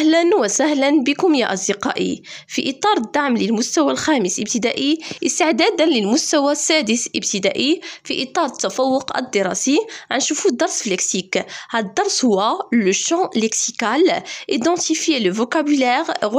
أهلا وسهلا بكم يا أصدقائي في إطار الدعم للمستوى الخامس ابتدائي استعدادا للمستوى السادس ابتدائي في إطار التفوق الدراسي غنشوفوا درس فليكسيك هاد هذا الدرس هو لو شون ليكسيكال ايدونتيفي لو فوكابولير ا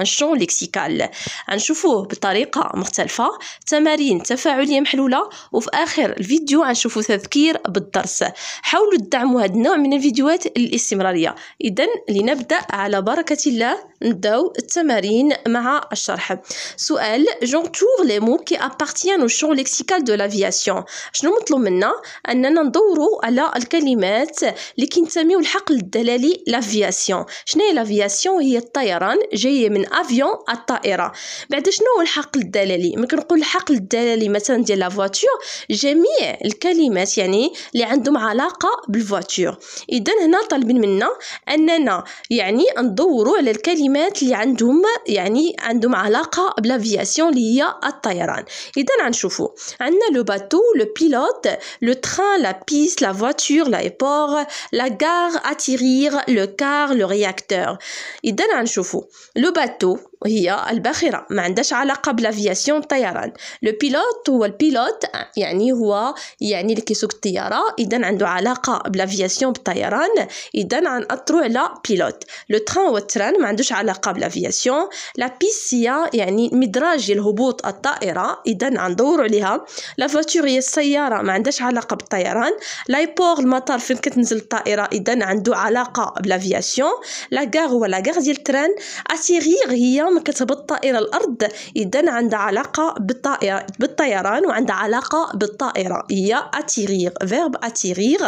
ان شون ليكسيكال غنشوفوه بطريقة مختلفة تمارين تفاعلية محلولة وفي آخر الفيديو غنشوفوا تذكير بالدرس حاولوا تدعموا هذا النوع من الفيديوهات الاستمرارية إذا لنبدأ على بركة الله نبداو التمارين مع الشرح سؤال جونتور لي مو كي ابارتيان او شون ليكسيكال دو لافياسيون شنو مطلوب منا اننا ندورو على الكلمات اللي كينتميو للحقل الدلالي لافياسيون شنو هي لافياسيون هي الطيران جايه من افيون الطائره بعد شنو هو الحقل الدلالي ما كنقول الحقل الدلالي مثلا ديال لافواتور جميع الكلمات يعني اللي عندهم علاقه بالفواتور اذا هنا طالبين منا اننا يعني ندوروا على الكلمات اللي عندهم يعني عندهم علاقه بلافياسيون اللي هي الطيران اذا غنشوفوا عندنا لو باتو لو بيلوت لو تران لا بيس لا فواتور لا ايبور لا غار اتيرير لو كار لو رياكتور اذا غنشوفوا لو باتو هي الباخرة ما عندهاش علاقة بالافياسيون الطيران لو بيلوت هو البيلوت يعني هو يعني اللي كيسوق الطيارة إذا عنده علاقة بالافياسيون بالطيران إذا غنأثرو على بيلوت لو تران هو التران ما عندوش علاقة بالافياسيون لا بيس هي يعني مدراج الهبوط الطائرة إذا غندورو عليها لا فاتور هي السيارة ما عندهاش علاقة بالطيران لايبور المطار فين كتنزل الطائرة إذا عنده علاقة بالافياسيون لا غار هو لا غار ديال التران اسيغيغ هي اليوم كتب إلى الأرض إذا عندها علاقة بالطائرة بالطيران وعندها علاقة بالطائرة هي أتيرير فيرب أتيرير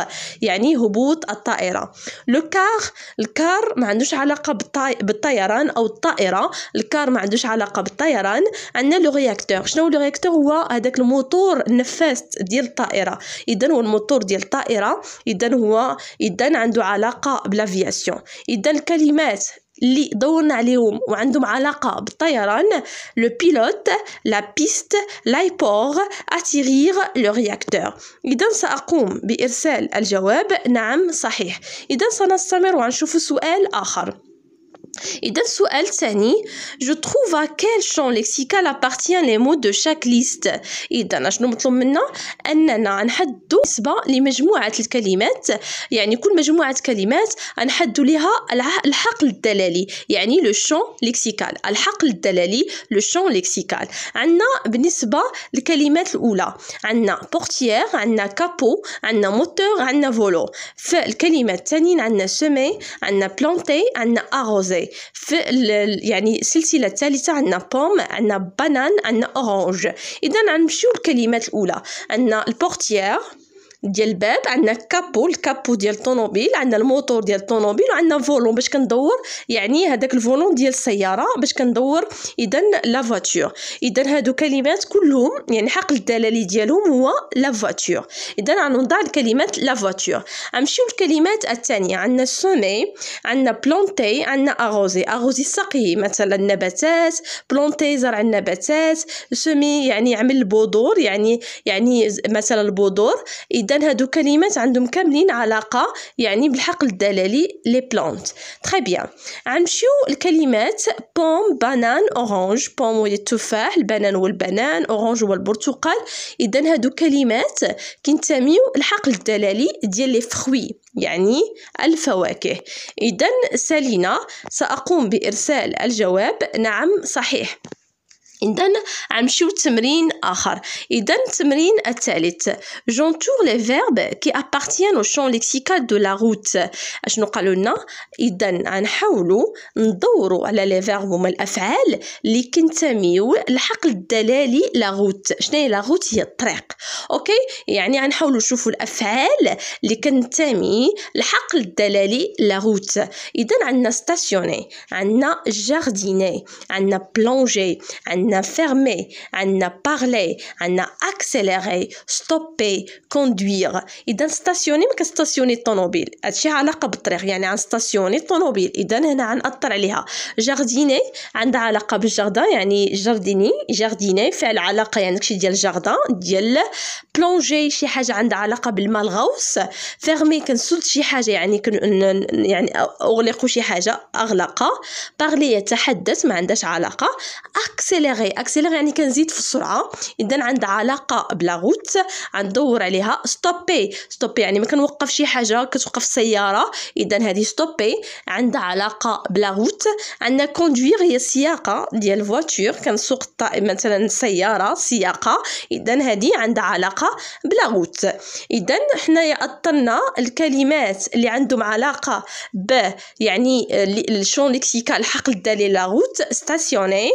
يعني هبوط الطائرة لو كار الكار ما عندوش علاقة بالطيران أو الطائرة الكار ما عندوش علاقة بالطيران عندنا لو رياكتور شنو لو رياكتور هو هذاك الموتور النفاس ديال الطائرة إذا هو الموتور ديال الطائرة إذا هو إذا عنده علاقة بالافياسيون إذا الكلمات اللي دورنا عليهم وعندهم علاقة بالطيران لو بيلوت لا بيست لايبور اتيغيغ لو رياكتور إذا سأقوم بإرسال الجواب نعم صحيح إذا سنستمر ونشوف سؤال آخر إذا السؤال الثاني جو تروف à quel ليكسيكال lexical لي مود دو شاك ليست إذا شنو مطلوب منا أننا نحدو نسبة لمجموعة الكلمات يعني كل مجموعة كلمات نحدو لها الحقل الدلالي يعني لو شون ليكسيكال الحقل الدلالي لو شون ليكسيكال عندنا بالنسبة للكلمات الأولى عندنا بورتيير عندنا كابو عندنا موتور عندنا فولو فالكلمات الكلمة عندنا سمي عندنا بلونتي عندنا اروزي في يعني السلسله الثالثه عندنا بوم عندنا بانان عندنا اورانج اذا غنمشيو للكلمات الاولى عندنا البورتيير ديال الباب عندنا كابو الكابو ديال الطوموبيل عندنا الموتور ديال الطوموبيل وعندنا فولون باش كندور يعني هذاك الفولون ديال السياره باش كندور اذا لا فواتور اذا هادو كلمات كلهم يعني حقل الدلالي ديالهم هو لا فواتور اذا غنوضع الكلمات لا فواتور نمشيو للكلمات الثانيه عندنا سومي عندنا بلونتي عندنا اغوزي اغوزي سقي مثلا النباتات بلونتي زرع النباتات سومي يعني عمل البذور يعني يعني مثلا البذور اذا هادو كلمات عندهم كاملين علاقه يعني بالحقل الدلالي لي بلونت تري بيان غنمشيو لكلمات بوم بانان اورانج بوم هو التفاح البنان هو البنان اورانج هو البرتقال اذا هادو كلمات كينتميو الحقل الدلالي ديال لي فخوي يعني الفواكه اذا سالينا ساقوم بارسال الجواب نعم صحيح إذن غنمشيو تمرين آخر إذن التمرين الثالث جونتور لي فيرب كي أبارتيان أو شون ليكسيكال دو لا روت أشنو قالو لنا اذا غنحاولو ندورو على لي فيرب هما الأفعال لي كنتميو الحقل الدلالي لا روت شناهي لا روت هي الطريق أوكي يعني غنحاولو نشوفو الأفعال لي كنتمي الحقل الدلالي لا روت إذن عندنا ستاسيوني عندنا جارديني عندنا بلونجي عندنا عندنا fermer عندنا بارلي عندنا اكسيليري ستوبي conduire اذا ستاسيوني ما كستاسيوني الطوموبيل هادشي علاقه بالطريق يعني عن ستاسيوني الطوموبيل اذا هنا عنأثر عليها جارديني عندها علاقه بالجرده يعني جارديني جارديني فعل علاقه يعني داكشي ديال الجرده ديال بلونجي شي حاجه عندها علاقه بالماء الغوص فيرمي كنسد شي حاجه يعني كن يعني اغلق شي حاجه اغلقها بارلي يتحدث ما عندهاش علاقه اكسيليري غي اكسيليغ يعني كنزيد في السرعه اذا عندها علاقه بلا غوت غندور عليها ستوبي ستوبي يعني ما كنوقف شي حاجه كتوقف السياره اذا هذه ستوبي عندها علاقه بلا غوت عندنا كوندوير هي السياقه ديال فواتور كنسوق مثلا سياره سياقه اذا هذه عندها علاقه بلا غوت اذا حنايا اضطرنا الكلمات اللي عندهم علاقه ب يعني الشون ليكسيكال حقل الدليل لا غوت ستاسيوني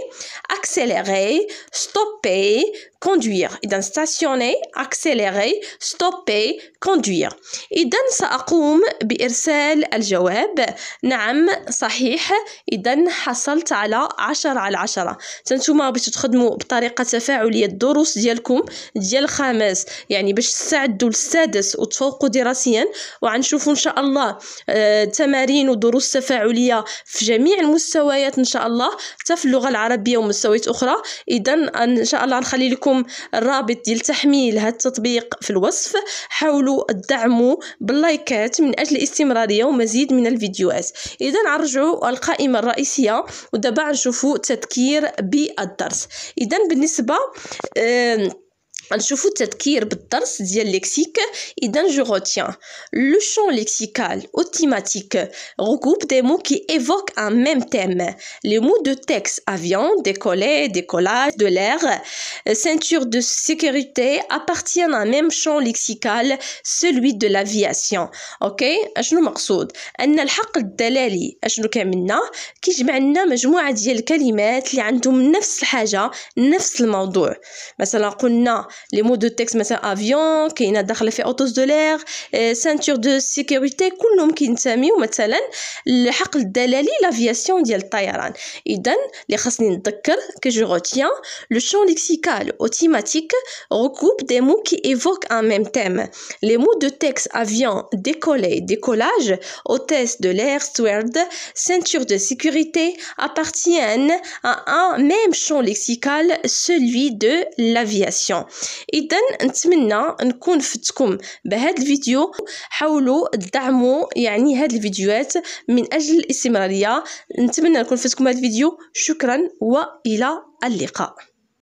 اكسيليغي accélérer, stopper, conduire إذا stationner accélérer stopper conduire إذا سأقوم بإرسال الجواب نعم صحيح إذا حصلت على عشرة على عشرة تنتوما باش تخدموا بطريقة تفاعلية الدروس ديالكم ديال الخامس يعني باش تساعدوا السادس وتفوقوا دراسيا وغنشوفوا إن شاء الله آه تمارين ودروس تفاعلية في جميع المستويات إن شاء الله حتى في اللغة العربية ومستويات أخرى إذا إن شاء الله نخلي لكم لكم الرابط ديال تحميل هذا التطبيق في الوصف حاولوا تدعموا باللايكات من اجل الاستمراريه ومزيد من الفيديوهات اذا نرجعوا القائمه الرئيسيه ودابا نشوفوا تذكير بالدرس اذا بالنسبه آه en شوف تكتيرب dans ce dictionnaire et dans je retiens le champ lexical automatique regroupe des mots qui évoquent un même thème les mots de texte avion décollé »,« décollage de l'air ceinture de sécurité appartiennent à même champ lexical celui de l'aviation ok je nous marquons elle n'a le droit d'aller là je nous connais qui j'aime un ensemble de les mots qui ont la même chose le même sujet par exemple les mots de texte avion, qui est un de l'air, euh, ceinture de sécurité, coulomb qui ne s'amuse, mentionnent le l'aviation de l'aviation et Idem, les phrases d'accord que je retiens, le champ lexical automatique recoupe des mots qui évoquent un même thème. Les mots de texte avion, décoller, décollage, hôtesse de l'air steward, ceinture de sécurité appartiennent à un même champ lexical, celui de l'aviation. اذا نتمنى نكون فتكم بهذا الفيديو حاولوا تدعموا يعني هاد الفيديوهات من اجل الاستمراريه نتمنى نكون فتكم هذا الفيديو شكرا والى اللقاء